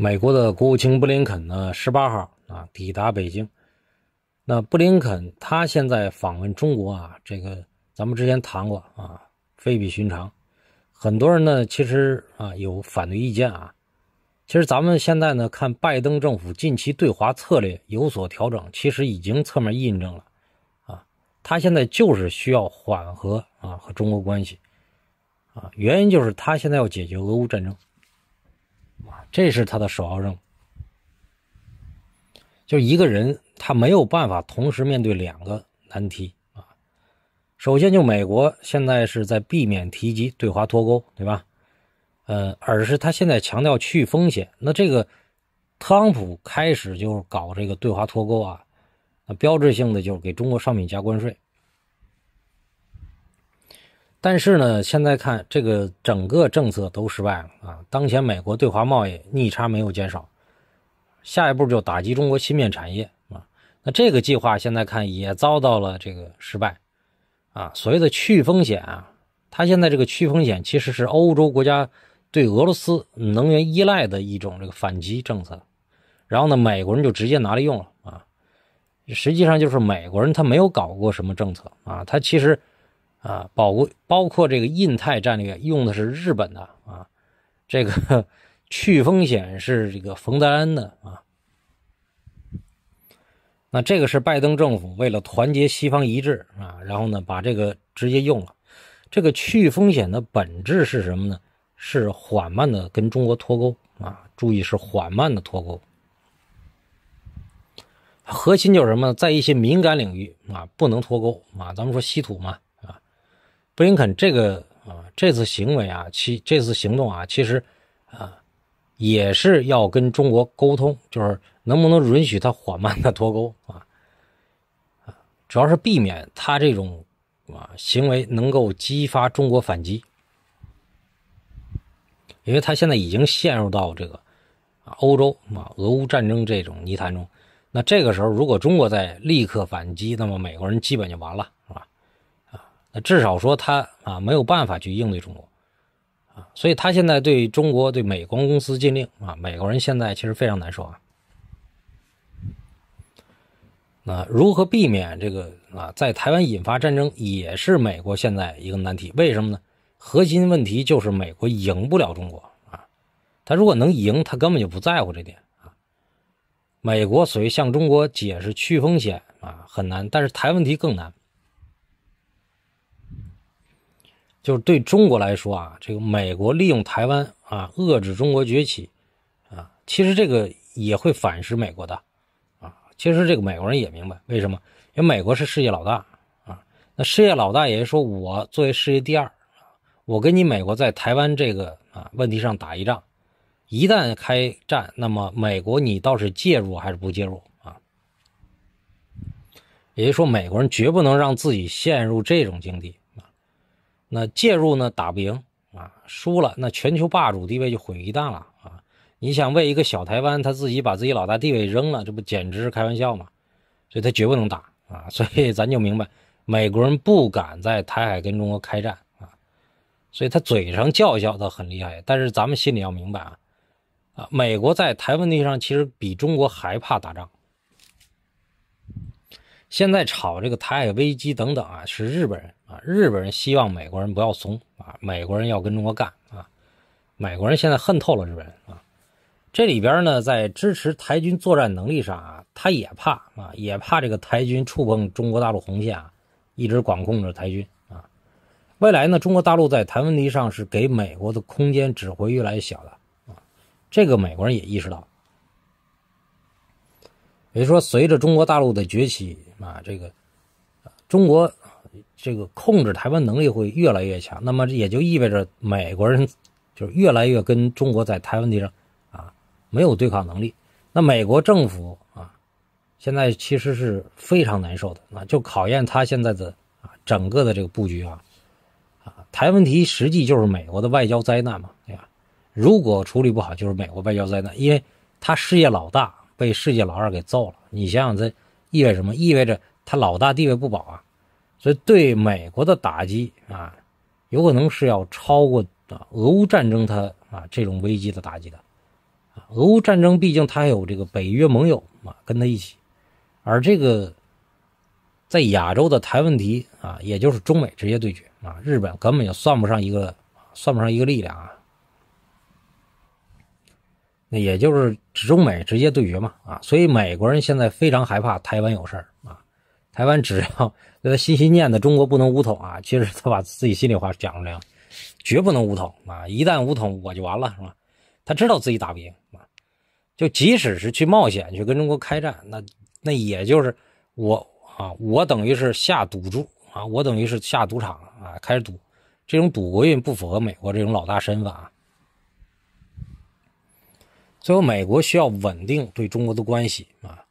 美国的国务卿布林肯呢，十八号啊抵达北京。那布林肯他现在访问中国啊，这个咱们之前谈过啊，非比寻常。很多人呢其实啊有反对意见啊。其实咱们现在呢看拜登政府近期对华策略有所调整，其实已经侧面印证了啊，他现在就是需要缓和啊和中国关系啊，原因就是他现在要解决俄乌战争。这是他的首要任务，就一个人他没有办法同时面对两个难题啊。首先，就美国现在是在避免提及对华脱钩，对吧？呃，而是他现在强调去风险。那这个特朗普开始就搞这个对华脱钩啊，那标志性的就是给中国商品加关税。但是呢，现在看这个整个政策都失败了啊！当前美国对华贸易逆差没有减少，下一步就打击中国芯片产业啊！那这个计划现在看也遭到了这个失败啊！所谓的去风险啊，它现在这个去风险其实是欧洲国家对俄罗斯能源依赖的一种这个反击政策，然后呢，美国人就直接拿来用了啊！实际上就是美国人他没有搞过什么政策啊，他其实。啊，包括包括这个印太战略用的是日本的啊，这个 去风险是这个冯德恩的啊，那这个是拜登政府为了团结西方一致啊，然后呢把这个直接用了。这个去风险的本质是什么呢？是缓慢的跟中国脱钩啊，注意是缓慢的脱钩。核心就是什么，在一些敏感领域啊不能脱钩啊，咱们说稀土嘛。布林肯这个啊，这次行为啊，其这次行动啊，其实啊，也是要跟中国沟通，就是能不能允许他缓慢的脱钩啊？啊，主要是避免他这种啊行为能够激发中国反击，因为他现在已经陷入到这个啊欧洲啊俄乌战争这种泥潭中。那这个时候，如果中国再立刻反击，那么美国人基本就完了。至少说他啊没有办法去应对中国啊，所以他现在对中国对美国公司禁令啊，美国人现在其实非常难受啊。那如何避免这个啊在台湾引发战争也是美国现在一个难题，为什么呢？核心问题就是美国赢不了中国啊，他如果能赢，他根本就不在乎这点啊。美国所谓向中国解释去风险啊很难，但是台问题更难。就是对中国来说啊，这个美国利用台湾啊遏制中国崛起啊，其实这个也会反噬美国的啊。其实这个美国人也明白为什么，因为美国是世界老大啊。那世界老大也就说，我作为世界第二我跟你美国在台湾这个啊问题上打一仗，一旦开战，那么美国你倒是介入还是不介入啊？也就是说，美国人绝不能让自己陷入这种境地。那介入呢？打不赢啊，输了那全球霸主地位就毁一旦了啊！你想为一个小台湾，他自己把自己老大地位扔了，这不简直是开玩笑吗？所以他绝不能打啊！所以咱就明白，美国人不敢在台海跟中国开战啊！所以他嘴上叫嚣他很厉害，但是咱们心里要明白啊啊！美国在台湾问题上其实比中国还怕打仗。现在炒这个台海危机等等啊，是日本人啊，日本人希望美国人不要怂啊，美国人要跟中国干啊，美国人现在恨透了日本人啊。这里边呢，在支持台军作战能力上啊，他也怕啊，也怕这个台军触碰中国大陆红线啊，一直管控着台军啊。未来呢，中国大陆在台问题上是给美国的空间只会越来越小的啊，这个美国人也意识到，也就是说，随着中国大陆的崛起。啊，这个，中国这个控制台湾能力会越来越强，那么也就意味着美国人就是越来越跟中国在台湾地题上啊没有对抗能力。那美国政府啊，现在其实是非常难受的，啊，就考验他现在的啊整个的这个布局啊啊，台湾问题实际就是美国的外交灾难嘛，对吧？如果处理不好，就是美国外交灾难，因为他世界老大被世界老二给揍了，你想想这。意味什么？意味着他老大地位不保啊，所以对美国的打击啊，有可能是要超过啊俄乌战争他啊这种危机的打击的俄乌战争毕竟他还有这个北约盟友嘛跟他一起，而这个在亚洲的台问题啊，也就是中美直接对决啊，日本根本就算不上一个算不上一个力量啊。那也就是指中美直接对决嘛，啊，所以美国人现在非常害怕台湾有事儿啊，台湾只要他心心念的中国不能武统啊，其实他把自己心里话讲出来了，绝不能武统啊，一旦武统我就完了是吧？他知道自己打不赢啊，就即使是去冒险去跟中国开战，那那也就是我啊，我等于是下赌注啊，我等于是下赌场啊，开始赌，这种赌国运不符合美国这种老大身份啊。所以美国需要稳定对中国的关系啊，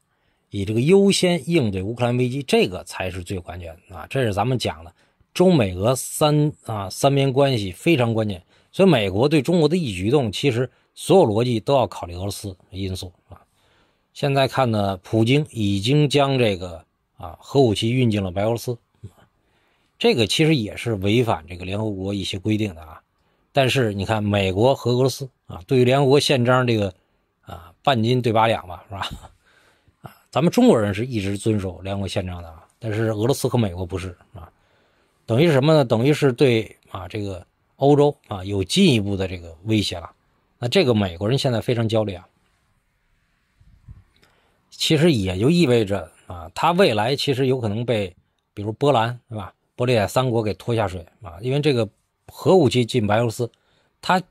以这个优先应对乌克兰危机，这个才是最关键的啊。这是咱们讲的中美俄三啊三边关系非常关键。所以美国对中国的一举动，其实所有逻辑都要考虑俄罗斯因素啊。现在看呢，普京已经将这个啊核武器运进了白俄罗斯，这个其实也是违反这个联合国一些规定的啊。但是你看，美国和俄罗斯啊，对于联合国宪章这个。半斤对八两吧，是吧？啊，咱们中国人是一直遵守两国宪章的，但是俄罗斯和美国不是啊。等于是什么呢？等于是对啊，这个欧洲啊有进一步的这个威胁了。那这个美国人现在非常焦虑啊。其实也就意味着啊，他未来其实有可能被比如波兰是吧、波列尔三国给拖下水啊，因为这个核武器进白俄罗斯，他。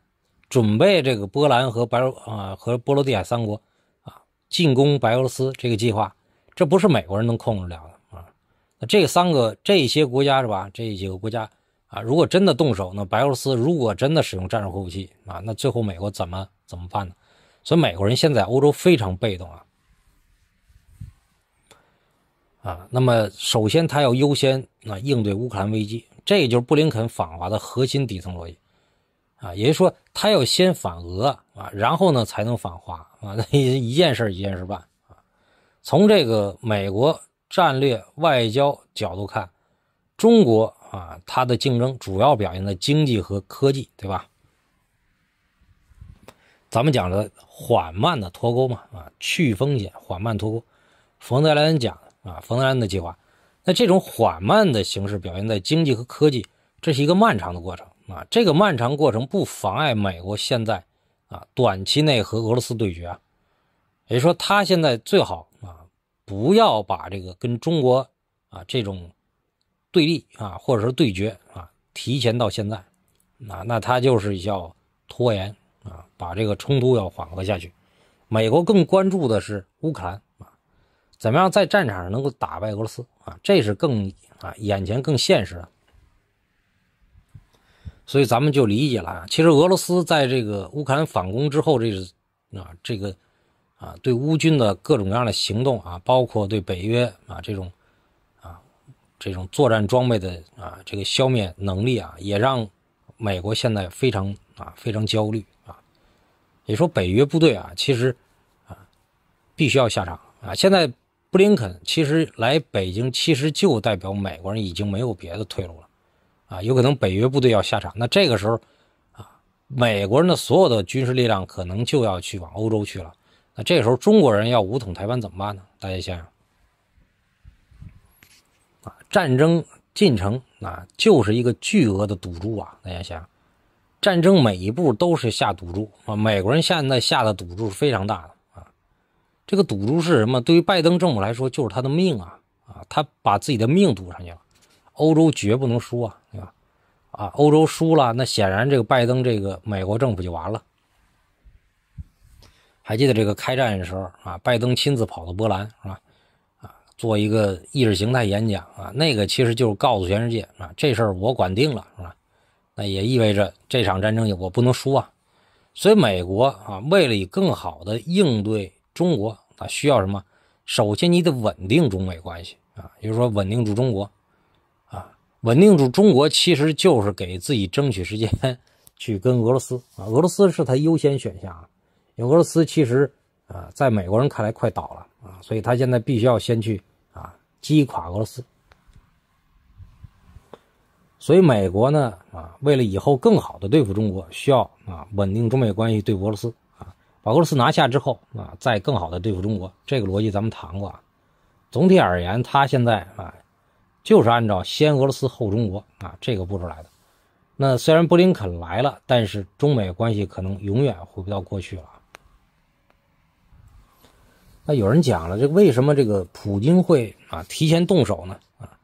准备这个波兰和白俄啊和波罗的海三国啊进攻白俄罗斯这个计划，这不是美国人能控制了的啊。那这三个这些国家是吧？这几个国家啊，如果真的动手，那白俄罗斯如果真的使用战术核武器啊，那最后美国怎么怎么办呢？所以美国人现在欧洲非常被动啊啊。那么首先他要优先啊应对乌克兰危机，这就是布林肯访华的核心底层逻辑。啊，也就是说，他要先反俄啊，然后呢才能反华啊。一一件事一件事办啊。从这个美国战略外交角度看，中国啊，它的竞争主要表现在经济和科技，对吧？咱们讲的缓慢的脱钩嘛，啊，去风险，缓慢脱钩。冯德莱恩讲的啊，冯德莱恩的计划，那这种缓慢的形式表现在经济和科技，这是一个漫长的过程。啊，这个漫长过程不妨碍美国现在，啊，短期内和俄罗斯对决。也就是说，他现在最好啊，不要把这个跟中国啊这种对立啊，或者是对决啊，提前到现在。啊，那他就是要拖延啊，把这个冲突要缓和下去。美国更关注的是乌克兰啊，怎么样在战场上能够打败俄罗斯啊？这是更啊，眼前更现实的。所以咱们就理解了，其实俄罗斯在这个乌克兰反攻之后，这是啊，这个啊，对乌军的各种各样的行动啊，包括对北约啊这种啊这种作战装备的啊这个消灭能力啊，也让美国现在非常啊非常焦虑啊。你说北约部队啊，其实啊必须要下场啊。现在布林肯其实来北京，其实就代表美国人已经没有别的退路了。啊，有可能北约部队要下场，那这个时候，啊，美国人的所有的军事力量可能就要去往欧洲去了。那这时候，中国人要武统台湾怎么办呢？大家想想，啊，战争进程啊，就是一个巨额的赌注啊。大家想，战争每一步都是下赌注啊。美国人现在下的赌注非常大的啊，这个赌注是什么？对于拜登政府来说，就是他的命啊啊，他把自己的命赌上去了。欧洲绝不能输啊，对吧？啊，欧洲输了，那显然这个拜登这个美国政府就完了。还记得这个开战的时候啊，拜登亲自跑到波兰是吧？啊，做一个意识形态演讲啊，那个其实就是告诉全世界啊，这事儿我管定了是吧？那也意味着这场战争我不能输啊。所以美国啊，为了以更好的应对中国，啊，需要什么？首先，你得稳定中美关系啊，就是说稳定住中国。稳定住中国，其实就是给自己争取时间去跟俄罗斯啊。俄罗斯是他优先选项，因为俄罗斯其实啊，在美国人看来快倒了啊，所以他现在必须要先去啊击垮俄罗斯。所以美国呢啊，为了以后更好的对付中国，需要啊稳定中美关系，对俄罗斯啊把俄罗斯拿下之后啊，再更好的对付中国。这个逻辑咱们谈过啊。总体而言，他现在啊。就是按照先俄罗斯后中国啊这个步骤来的。那虽然布林肯来了，但是中美关系可能永远回不到过去了。那有人讲了，这为什么这个普京会啊提前动手呢？啊，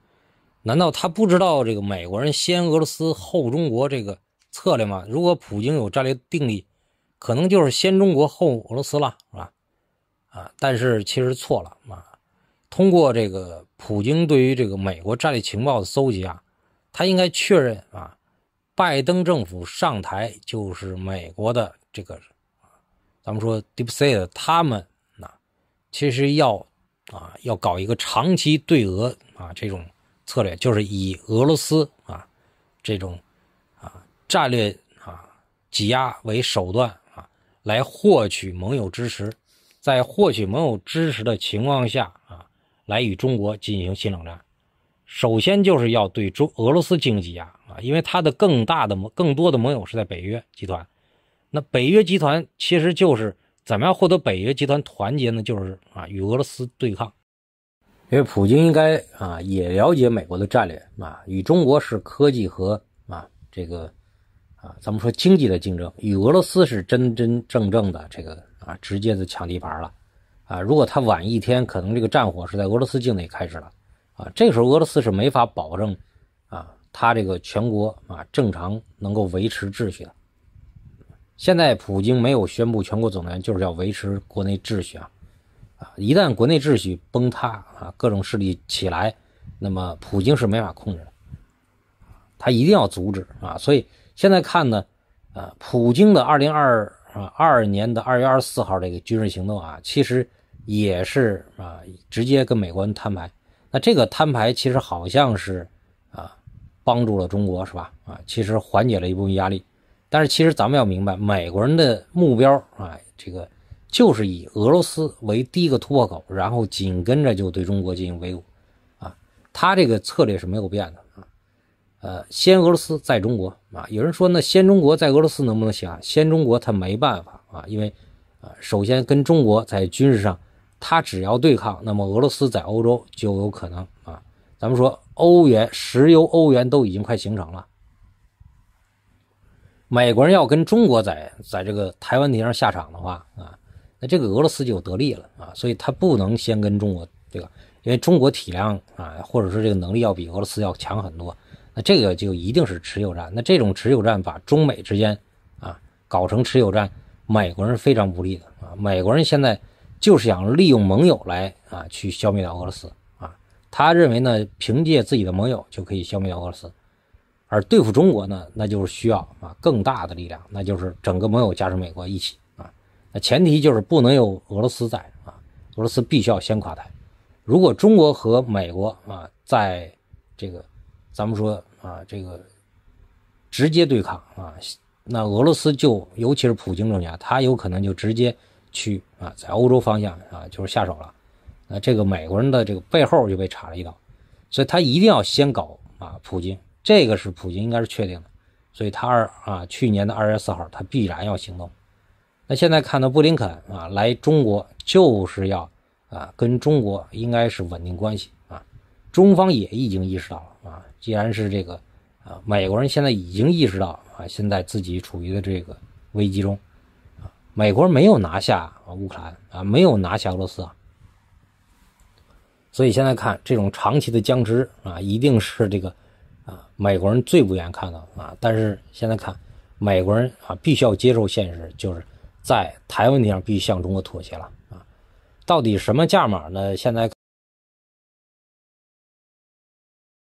难道他不知道这个美国人先俄罗斯后中国这个策略吗？如果普京有战略定力，可能就是先中国后俄罗斯了，是吧？啊，但是其实错了啊。通过这个普京对于这个美国战略情报的搜集啊，他应该确认啊，拜登政府上台就是美国的这个咱们说 deep state 他们呐，其实要啊要搞一个长期对俄啊这种策略，就是以俄罗斯啊这种啊战略啊挤压为手段啊，来获取盟友支持，在获取盟友支持的情况下啊。来与中国进行新冷战，首先就是要对中俄罗斯进行挤压啊，因为他的更大的盟更多的盟友是在北约集团。那北约集团其实就是怎么样获得北约集团团结呢？就是啊与俄罗斯对抗。因为普京应该啊也了解美国的战略啊，与中国是科技和啊这个啊咱们说经济的竞争，与俄罗斯是真真正正的这个啊直接的抢地盘了。啊，如果他晚一天，可能这个战火是在俄罗斯境内开始了，啊，这个时候俄罗斯是没法保证，啊，他这个全国啊正常能够维持秩序的。现在普京没有宣布全国总动员，就是要维持国内秩序啊，啊，一旦国内秩序崩塌啊，各种势力起来，那么普京是没法控制的，他一定要阻止啊。所以现在看呢，呃，普京的二零二二年的二月二十四号这个军事行动啊，其实。也是啊，直接跟美国人摊牌。那这个摊牌其实好像是啊，帮助了中国是吧？啊，其实缓解了一部分压力。但是其实咱们要明白，美国人的目标啊，这个就是以俄罗斯为第一个突破口，然后紧跟着就对中国进行围堵。啊，他这个策略是没有变的啊。呃，先俄罗斯，在中国啊。有人说，那先中国在俄罗斯能不能行啊？先中国他没办法啊，因为啊，首先跟中国在军事上。他只要对抗，那么俄罗斯在欧洲就有可能啊。咱们说，欧元、石油、欧元都已经快形成了。美国人要跟中国在在这个台湾题上下场的话啊，那这个俄罗斯就得利了啊。所以，他不能先跟中国这个，因为中国体量啊，或者说这个能力要比俄罗斯要强很多。那这个就一定是持久战。那这种持久战把中美之间啊搞成持久战，美国人非常不利的啊。美国人现在。就是想利用盟友来啊，去消灭掉俄罗斯啊。他认为呢，凭借自己的盟友就可以消灭掉俄罗斯，而对付中国呢，那就是需要啊更大的力量，那就是整个盟友加上美国一起啊。那前提就是不能有俄罗斯在啊，俄罗斯必须要先垮台。如果中国和美国啊在这个，咱们说啊这个直接对抗啊，那俄罗斯就尤其是普京政权，他有可能就直接。区啊，在欧洲方向啊，就是下手了，那这个美国人的这个背后就被插了一刀，所以他一定要先搞啊，普京，这个是普京应该是确定的，所以他二啊，去年的二月四号，他必然要行动。那现在看到布林肯啊来中国，就是要啊跟中国应该是稳定关系啊，中方也已经意识到了啊，既然是这个啊，美国人现在已经意识到啊，现在自己处于的这个危机中。美国没有拿下乌克兰啊，没有拿下俄罗斯啊，所以现在看这种长期的僵持啊，一定是这个啊美国人最不愿意看到啊。但是现在看，美国人啊必须要接受现实，就是在台问题上必须向中国妥协了啊。到底什么价码呢？现在。